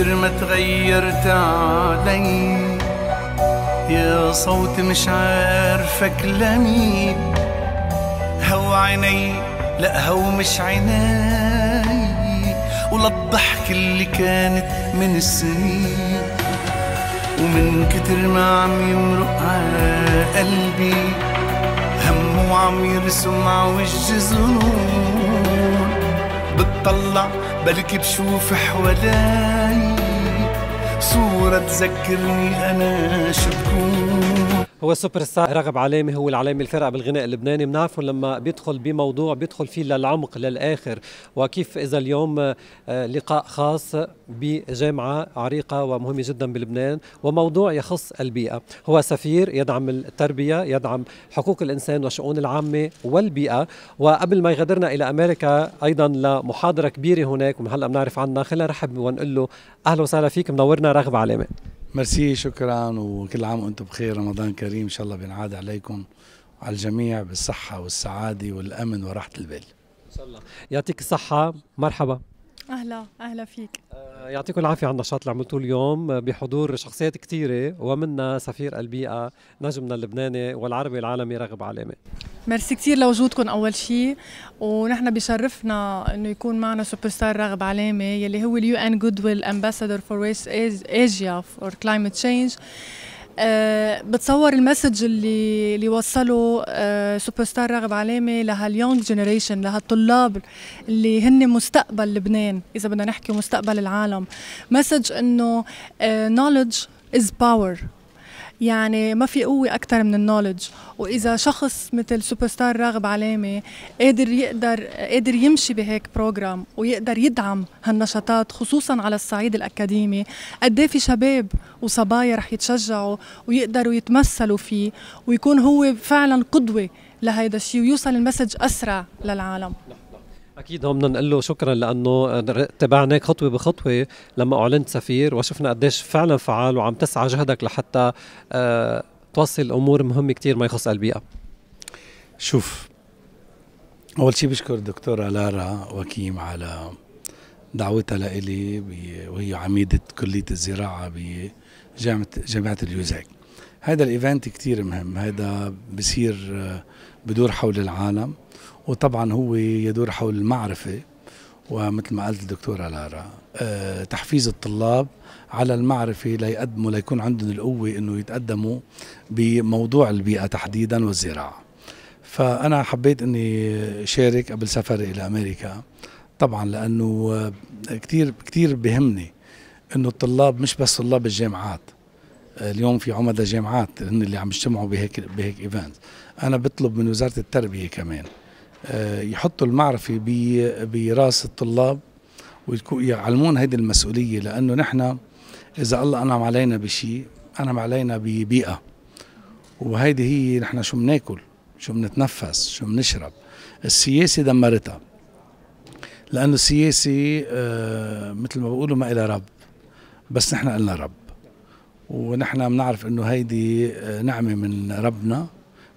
كتر ما تغيرت علي يا صوت مش عارفك لمين هو عيني لا هو مش عيني ولا الضحك اللي كانت من السنين ومن كتر ما عم يمرق على قلبي هم وعم يرسم عوج ذنوب بتطلع بلكي بشوف حوالي صورة تذكرني أنا شو بكون هو السوبر ستار رغب علامي هو العلامه الفرقه بالغناء اللبناني بنعرفه لما بيدخل بموضوع بيدخل فيه للعمق للاخر وكيف اذا اليوم آه، لقاء خاص بجامعه عريقه ومهمه جدا بلبنان وموضوع يخص البيئه هو سفير يدعم التربيه يدعم حقوق الانسان والشؤون العامه والبيئه وقبل ما يغادرنا الى امريكا ايضا لمحاضره كبيره هناك وهلا بنعرف عنها خلينا نرحب ونقول له اهلا وسهلا فيك منورنا رغب علامه ميرسي شكرا وكل عام وانتم بخير رمضان كريم ان شاء الله بينعاد عليكم وعلى الجميع بالصحه والسعاده والامن وراحه البال ان شاء الله يعطيك الصحه مرحبا اهلا اهلا فيك آه، يعطيكم العافيه على النشاط اللي عملتوه اليوم آه، بحضور شخصيات كثيره ومنها سفير البيئه نجمنا اللبناني والعربي العالمي رغب علامه ميرسي كثير لوجودكم اول شيء ونحن بشرفنا انه يكون معنا سوبر ستار رغب علامه يلي هو اليو ان جود ويل امباسادور فور ويست ايجيا فور كلايمت تشينج آه، بتصور المسج اللي اللي وصله سوبر آه، ستار رغب علامه لهاليونج جنريشن لهالطلاب اللي هن مستقبل لبنان اذا بدنا نحكي مستقبل العالم مسج انه نولج از باور يعني ما في قوة أكثر من النولج وإذا شخص مثل سوبر ستار راغب علامة قادر يقدر قادر يمشي بهيك بروجرام ويقدر يدعم هالنشاطات خصوصا على الصعيد الأكاديمي قد إيه في شباب وصبايا رح يتشجعوا ويقدروا يتمثلوا فيه ويكون هو فعلا قدوة لهيدا الشيء ويوصل المسج أسرع للعالم اكيد هون بدنا نقول له شكرا لانه تبعناك خطوه بخطوه لما اعلنت سفير وشفنا قديش فعلا فعال وعم تسعى جهدك لحتى أه توصل امور مهمه كثير ما يخص البيئه شوف اول شيء بشكر الدكتوره لارا وكيم على دعوتها لإلي وهي عميدة كلية الزراعة بجامعة جامعة اليوزاك هذا الايفنت كثير مهم هذا بصير آه، بدور حول العالم وطبعا هو يدور حول المعرفة ومثل ما قالت الدكتورة لارا آه، تحفيز الطلاب على المعرفة ليقدموا ليكون عندهم القوة أنه يتقدموا بموضوع البيئة تحديدا والزراعة فأنا حبيت أني شارك قبل سفري إلى أمريكا طبعا لأنه كثير كثير بهمني أنه الطلاب مش بس طلاب الجامعات آه، اليوم في عمدة جامعات هن اللي عم يجتمعوا بهيك بهيك ايفنت انا بطلب من وزاره التربيه كمان آه، يحطوا المعرفة براس الطلاب ويعلمون هيدي المسؤولية لأنه نحن إذا الله أنعم علينا بشيء أنعم علينا ببيئة وهيدي هي نحن شو بناكل شو بنتنفس شو بنشرب السياسة دمرتها لأنه السياسة آه، مثل ما بيقولوا ما إلى رب بس نحن قلنا رب ونحن بنعرف انه هيدي آه، نعمه من ربنا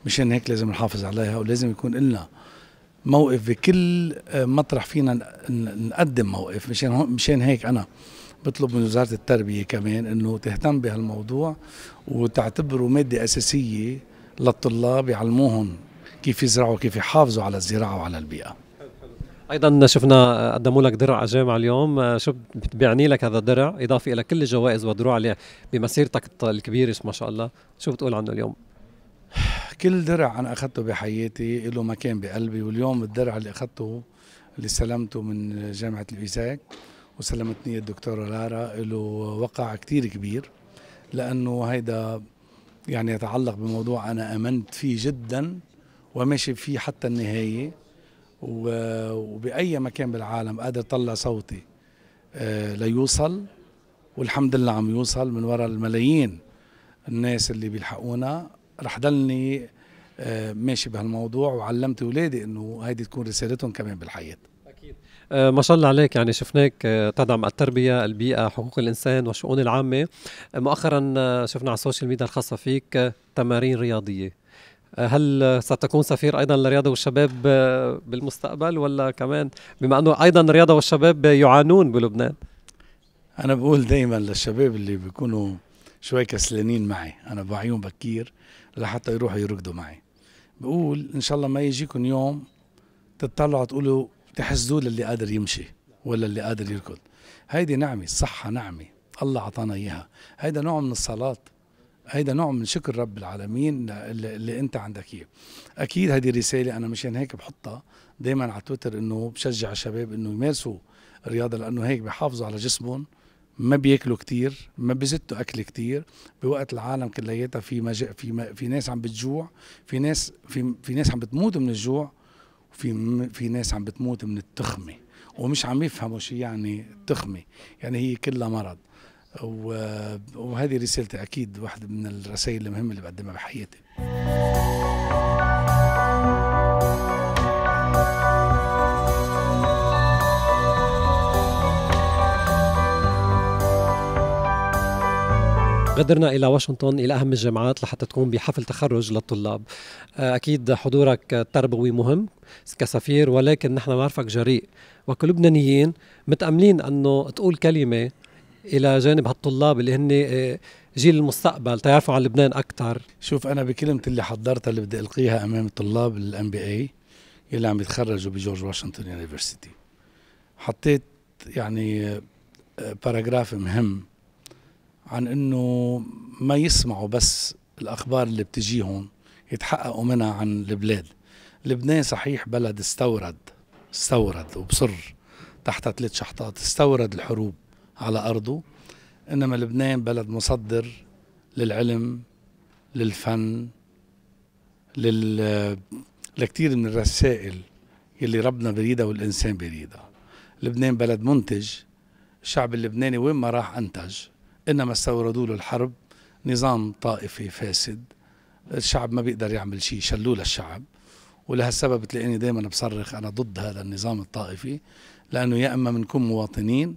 مشان هيك لازم نحافظ عليها ولازم يكون لنا موقف بكل آه، مطرح فينا نقدم موقف مشان مشان هيك انا بطلب من وزاره التربيه كمان انه تهتم بهالموضوع وتعتبره ماده اساسيه للطلاب يعلموهم كيف يزرعوا كيف يحافظوا على الزراعه وعلى البيئه ايضا شفنا قدموا لك درع الجامعه اليوم آه، شو بيعني لك هذا الدرع اضافه الى كل الجوائز والدروع اللي بمسيرتك الكبيره ما شاء الله شو بتقول عنه اليوم كل درع انا اخذته بحياتي له مكان بقلبي واليوم الدرع اللي اخذته اللي سلمته من جامعه الايزاك وسلمتني الدكتوره لارا له وقع كثير كبير لانه هيدا يعني يتعلق بموضوع انا امنت فيه جدا وماشي فيه حتى النهايه وباي مكان بالعالم قادر طلع صوتي آه، ليوصل والحمد لله عم يوصل من وراء الملايين الناس اللي بيلحقونا رح ضلني آه، ماشي بهالموضوع وعلمت اولادي انه هيدي تكون رسالتهم كمان بالحياه اكيد آه، ما شاء الله عليك يعني شفناك آه، تدعم التربيه، البيئه، حقوق الانسان والشؤون العامه، مؤخرا شفنا على السوشيال ميديا الخاصه فيك تمارين رياضيه، هل ستكون سفير ايضا للرياضه والشباب بالمستقبل ولا كمان بما انه ايضا الرياضه والشباب يعانون بلبنان؟ انا بقول دائما للشباب اللي بيكونوا شوي كسلانين معي، انا بعيون بكير لحتى يروحوا يركضوا معي. بقول ان شاء الله ما يجيكم يوم تطلعوا تقولوا تحسدوه للي قادر يمشي ولا اللي قادر يركض هيدي نعمه الصحه نعمه الله عطانا اياها هيدا نوع من الصلاه هيدا نوع من شكر رب العالمين اللي, اللي انت عندك اياه اكيد هيدي رساله انا مشان هيك بحطها دائما على تويتر انه بشجع الشباب انه يمارسوا الرياضه لانه هيك بحافظوا على جسمهم ما بياكلوا كتير ما بيزتوا اكل كتير بوقت العالم كلياتها في مج... في م... في ناس عم بتجوع في ناس في في ناس عم بتموت من الجوع وفي م... في ناس عم بتموت من التخمه ومش عم يفهموا شو يعني تخمه يعني هي كلها مرض و... وهذه رسالتي اكيد واحده من الرسائل المهمه اللي بقدمها بحياتي غادرنا الى واشنطن الى اهم الجامعات لحتى تكون بحفل تخرج للطلاب آه، اكيد حضورك التربوي مهم كسفير ولكن نحن نعرفك جريء وكلبنانيين متاملين انه تقول كلمه الى جانب هالطلاب اللي هن آه، جيل المستقبل تعرفوا عن لبنان اكثر شوف انا بكلمه اللي حضرتها اللي بدي القيها امام الطلاب الام بي اي اللي عم يتخرجوا بجورج واشنطن يونيفرسيتي حطيت يعني باراجراف آه، مهم عن انه ما يسمعوا بس الاخبار اللي بتجيهم يتحققوا منها عن البلاد لبنان صحيح بلد استورد استورد وبصر تحت ثلاث شحطات استورد الحروب على ارضه انما لبنان بلد مصدر للعلم للفن لل لكثير من الرسائل يلي ربنا بريدها والانسان بريدها لبنان بلد منتج الشعب اللبناني وين ما راح انتج إنما استوردوا له الحرب نظام طائفي فاسد الشعب ما بيقدر يعمل شيء شلوه للشعب ولهالسبب بتلاقيني دائما بصرخ أنا ضد هذا النظام الطائفي لأنه يا إما بنكون مواطنين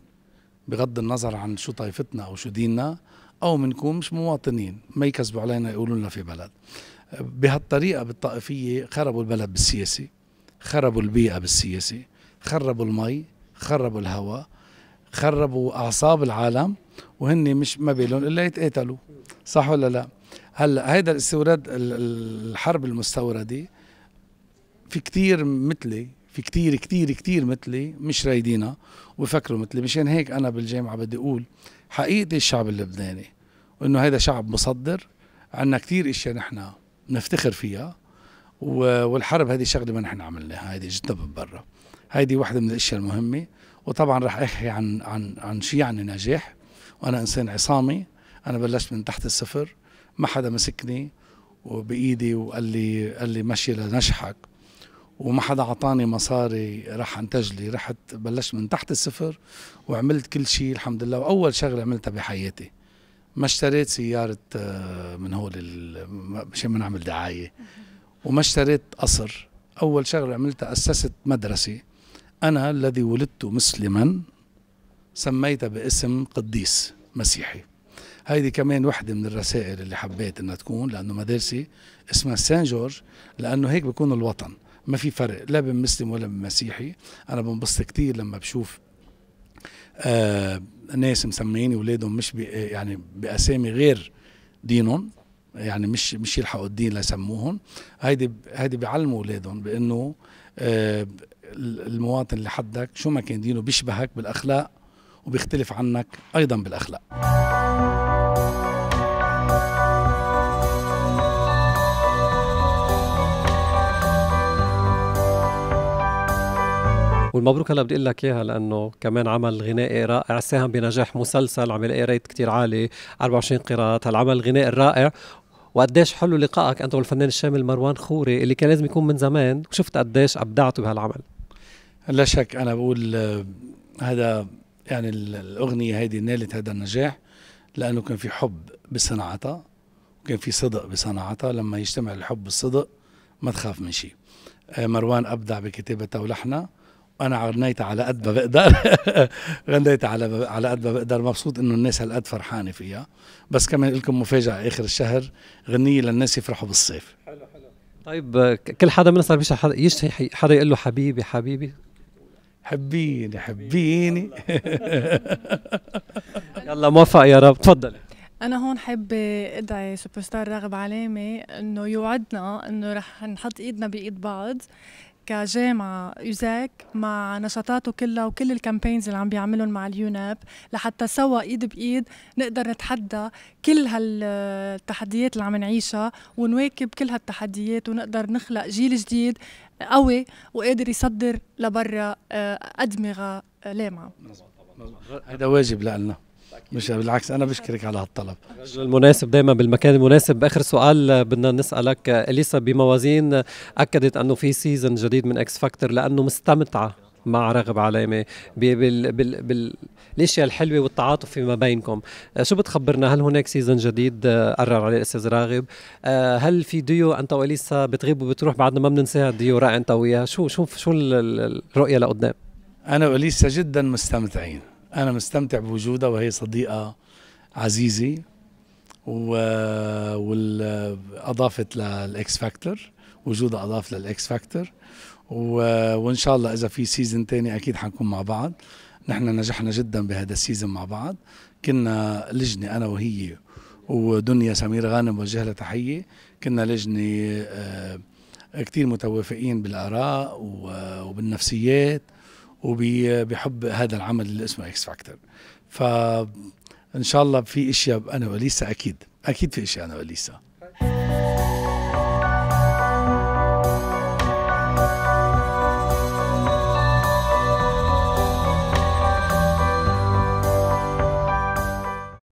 بغض النظر عن شو طائفتنا أو شو ديننا أو بنكون مش مواطنين ما يكذبوا علينا يقولوا لنا في بلد بهالطريقة بالطائفية خربوا البلد بالسياسي خربوا البيئة بالسياسي خربوا المي خربوا الهواء خربوا أعصاب العالم وهن مش ما بالهم الا يتقاتلوا صح ولا لا هلا هيدا الاستوراد الحرب المستورده في كتير مثلي في كتير كتير كتير مثلي مش رايدينا وبفكروا مثلي مشان هيك انا بالجامعه بدي اقول حقيقه الشعب اللبناني انه هيدا شعب مصدر عندنا كتير اشياء نحن نفتخر فيها والحرب هذه شغله ما نحن عملناها هذه جتنا من برا هيدي وحده من الاشياء المهمه وطبعا رح احكي عن عن عن شو يعني نجاح وانا انسان عصامي انا بلشت من تحت الصفر ما حدا مسكني وبايدي وقال لي قال لي مشي لنجحك وما حدا اعطاني مصاري راح انتج لي رحت بلشت من تحت الصفر وعملت كل شيء الحمد لله واول شغله عملتها بحياتي ما اشتريت سيارة آه، من هول مشان ما نعمل دعاية وما اشتريت قصر أول شغلة عملتها أسست مدرسة أنا الذي ولدت مسلما سميتها باسم قديس مسيحي هيدي كمان وحده من الرسائل اللي حبيت انها تكون لانه مدارسي اسمها سان جورج لانه هيك بكون الوطن ما في فرق لا بين مسلم ولا بين مسيحي انا بنبسط كثير لما بشوف آه ناس مسميين اولادهم مش بي يعني باسامي غير دينهم يعني مش مش يلحقوا الدين ليسموهم هيدي هيدي بيعلموا اولادهم بانه آه المواطن اللي حدك شو ما كان دينه بيشبهك بالاخلاق وبيختلف عنك أيضا بالأخلاق والمبروك هلا بدي اقول لك اياها لانه كمان عمل غنائي رائع ساهم بنجاح مسلسل عمل اي ريت كثير عالي 24 قيراط هالعمل الغنائي الرائع وقديش حلو لقائك انت والفنان الشامل مروان خوري اللي كان لازم يكون من زمان وشفت قديش ابدعتوا بهالعمل لا شك انا بقول آه، هذا يعني الأغنية هذه نالت هذا النجاح لأنه كان في حب بصناعتها وكان في صدق بصناعتها لما يجتمع الحب بالصدق ما تخاف من شيء آه، مروان أبدع بكتابتها ولحنها وأنا غنيت على قد ما بقدر غنيت على على قد ما بقدر مبسوط إنه الناس هالقد فرحانة فيها بس كمان لكم مفاجأة آخر الشهر غنية للناس يفرحوا بالصيف حلو حلو طيب آه، كل حدا منا صار بيشتهي حدا يقول له حبيبي حبيبي حبيني حبيني يلا موفق يا رب تفضلي انا هون حابه ادعي سوبر ستار راغب علامه انه يوعدنا انه رح نحط ايدنا بايد بعض كجامعة يوزاك مع نشاطاته كلها وكل الكامبينز اللي عم بيعملهم مع اليوناب لحتى سوا ايد بايد نقدر نتحدى كل هالتحديات اللي عم نعيشها ونواكب كل هالتحديات ونقدر نخلق جيل جديد قوي وقادر يصدر لبرا آه، ادمغه آه، لامعه هذا واجب لنا مش بالعكس انا بشكرك على هالطلب المناسب دائما بالمكان المناسب اخر سؤال آه، بدنا نسالك اليسا بموازين اكدت انه في سيزن جديد من اكس فاكتور لانه مستمتعه مع رغب علامه بال بال بال الاشياء الحلوه والتعاطف فيما بينكم آه، شو بتخبرنا هل هناك سيزون جديد آه، قرر عليه الاستاذ راغب آه، هل في ديو انت واليسا بتغيب وبتروح بعدنا ما بننساها الديو رائع انت وياها شو شو شو الرؤيه لقدام انا واليسا جدا مستمتعين انا مستمتع بوجودها وهي صديقه عزيزة و... وال... اضافت للاكس فاكتور وجودها اضاف للاكس فاكتور و... وان شاء الله اذا في سيزون تاني اكيد حنكون مع بعض نحن نجحنا جدا بهذا السيزون مع بعض كنا لجنه انا وهي ودنيا سمير غانم وجهة تحيه كنا لجنه آه، كثير متوافقين بالاراء وبالنفسيات وبحب هذا العمل اللي اسمه اكس فاكتور ف ان شاء الله في اشياء انا وليسا اكيد اكيد في اشياء انا وليسا